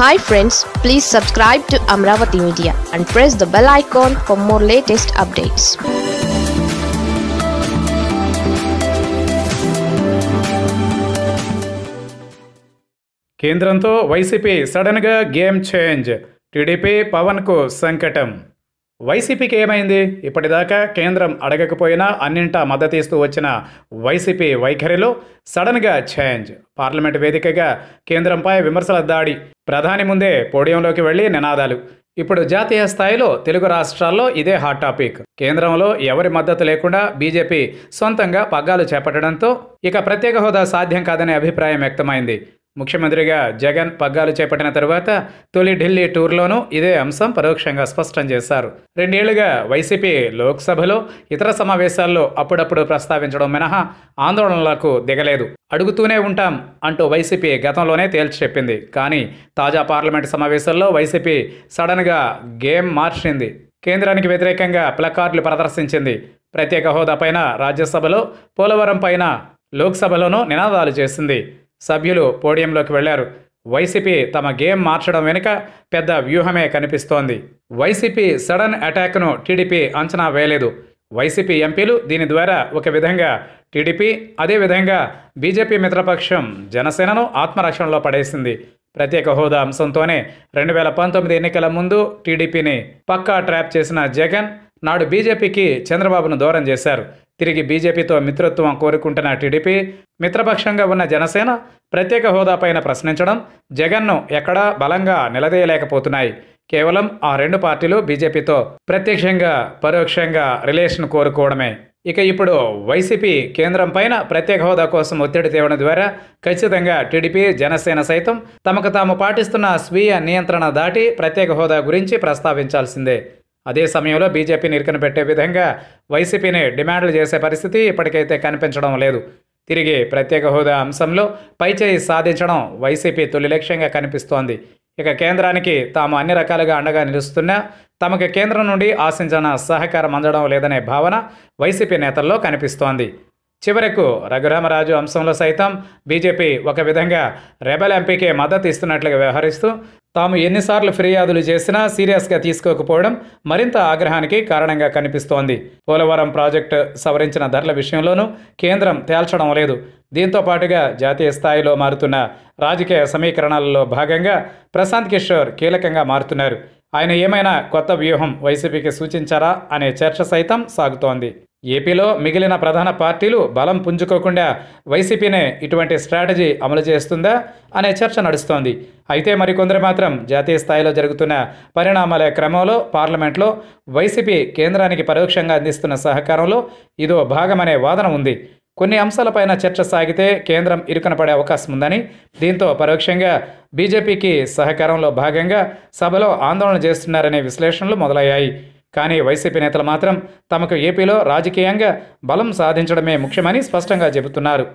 hi friends please subscribe to Amaravati media and press the bell icon for more latest updates కేంద్రంతో వైసీపీ సడన్గా game change TDP పవన్కు సంకటం వైసీపీకి ఏమైంది ఇప్పటిదాకా కేంద్రం అడగకపోయినా అన్నింటా మద్దతిస్తూ వచ్చిన వైసీపీ వైఖరిలో సడన్గా ఛేంజ్ పార్లమెంట్ వేదికగా కేంద్రంపై విమర్శల దాడి ప్రధాని ముందే పోడియంలోకి వెళ్ళి నినాదాలు ఇప్పుడు జాతీయ స్థాయిలో తెలుగు రాష్ట్రాల్లో ఇదే హాట్ టాపిక్ కేంద్రంలో ఎవరి మద్దతు లేకుండా బీజేపీ సొంతంగా పగ్గాలు చేపట్టడంతో ఇక ప్రత్యేక హోదా సాధ్యం కాదనే అభిప్రాయం వ్యక్తమైంది ముఖ్యమంత్రిగా జగన్ పగ్గాలు చేపట్టిన తరువాత తొలి ఢిల్లీ టూర్లోనూ ఇదే అంశం పరోక్షంగా స్పష్టం చేశారు రెండేళ్లుగా వైసీపీ లోక్సభలో ఇతర సమావేశాల్లో అప్పుడప్పుడు ప్రస్తావించడం మినహా ఆందోళనలకు దిగలేదు అడుగుతూనే ఉంటాం అంటూ వైసీపీ గతంలోనే తేల్చి చెప్పింది కానీ తాజా పార్లమెంటు సమావేశాల్లో వైసీపీ సడన్గా గేమ్ మార్చింది కేంద్రానికి వ్యతిరేకంగా ప్లకార్డులు ప్రదర్శించింది ప్రత్యేక హోదా పైన రాజ్యసభలో పోలవరం పైన లోక్సభలోనూ నినాదాలు చేసింది సభ్యులు పోడియంలోకి వెళ్లారు వైసీపీ తమ గేమ్ మార్చడం వెనుక పెద్ద వ్యూహమే కనిపిస్తోంది వైసీపీ సడన్ అటాక్ను టీడీపీ అంచనా వేయలేదు వైసీపీ ఎంపీలు దీని ద్వారా ఒక విధంగా టీడీపీ అదేవిధంగా బీజేపీ మిత్రపక్షం జనసేనను ఆత్మరక్షణలో పడేసింది ప్రత్యేక హోదా అంశంతోనే రెండు వేల పంతొమ్మిది ఎన్నికల ముందు టీడీపీని పక్కా ట్రాప్ చేసిన జగన్ నాడు బీజేపీకి చంద్రబాబును దూరం చేశారు తిరిగి బీజేపీతో మిత్రత్వం కోరుకుంటున్న టీడీపీ మిత్రపక్షంగా ఉన్న జనసేన ప్రత్యేక హోదాపైన ప్రశ్నించడం జగన్ను ఎక్కడా బలంగా నిలదీయలేకపోతున్నాయి కేవలం ఆ రెండు పార్టీలు బీజేపీతో ప్రత్యక్షంగా పరోక్షంగా రిలేషన్ కోరుకోవడమే ఇక ఇప్పుడు వైసీపీ కేంద్రం పైన ప్రత్యేక హోదా కోసం ఒత్తిడి తేవడం ద్వారా ఖచ్చితంగా టీడీపీ జనసేన సైతం తమకు తాము పాటిస్తున్న స్వీయ నియంత్రణ దాటి ప్రత్యేక హోదా గురించి ప్రస్తావించాల్సిందే అదే సమయంలో బీజేపీని ఇరుకన పెట్టే విధంగా వైసీపీని డిమాండ్లు చేసే పరిస్థితి ఇప్పటికైతే కనిపించడం లేదు తిరిగి ప్రత్యేక హోదా అంశంలో పైచేయి సాధించడం వైసీపీ తొలి లక్ష్యంగా కనిపిస్తోంది ఇక కేంద్రానికి తాము అన్ని రకాలుగా అండగా నిలుస్తున్నా తమకు కేంద్రం నుండి ఆశించిన సహకారం అందడం లేదనే భావన వైసీపీ నేతల్లో కనిపిస్తోంది చివరకు రఘురామరాజు అంశంలో సైతం బీజేపీ ఒక విధంగా రెబల్ ఎంపీకే మద్దతు ఇస్తున్నట్లుగా వ్యవహరిస్తూ తాము ఎన్నిసార్లు ఫిర్యాదులు చేసినా సీరియస్గా తీసుకోకపోవడం మరింత ఆగ్రహానికి కారణంగా కనిపిస్తోంది పోలవరం ప్రాజెక్టు సవరించిన ధరల విషయంలోనూ కేంద్రం తేల్చడం లేదు దీంతో పాటుగా జాతీయ స్థాయిలో మారుతున్న రాజకీయ సమీకరణాలలో భాగంగా ప్రశాంత్ కిషోర్ కీలకంగా మారుతున్నారు ఆయన ఏమైనా కొత్త వ్యూహం వైసీపీకి సూచించారా అనే చర్చ సైతం సాగుతోంది ఏపీలో మిగిలిన ప్రధాన పార్టీలు బలం పుంజుకోకుండా వైసీపీనే ఇటువంటి స్ట్రాటజీ అమలు చేస్తుందా అనే చర్చ నడుస్తోంది అయితే మరికొందరు మాత్రం జాతీయ స్థాయిలో జరుగుతున్న పరిణామాల క్రమంలో పార్లమెంట్లో వైసీపీ కేంద్రానికి పరోక్షంగా అందిస్తున్న సహకారంలో ఇదో భాగమనే వాదన ఉంది కొన్ని అంశాలపైన చర్చ సాగితే కేంద్రం ఇరుకన పడే అవకాశం ఉందని దీంతో పరోక్షంగా బీజేపీకి సహకారంలో భాగంగా సభలో ఆందోళన చేస్తున్నారనే విశ్లేషణలు మొదలయ్యాయి కానీ వైసీపీ నేతలు మాత్రం తమకు ఏపీలో రాజకీయంగా బలం సాధించడమే ముఖ్యమని స్పష్టంగా చెబుతున్నారు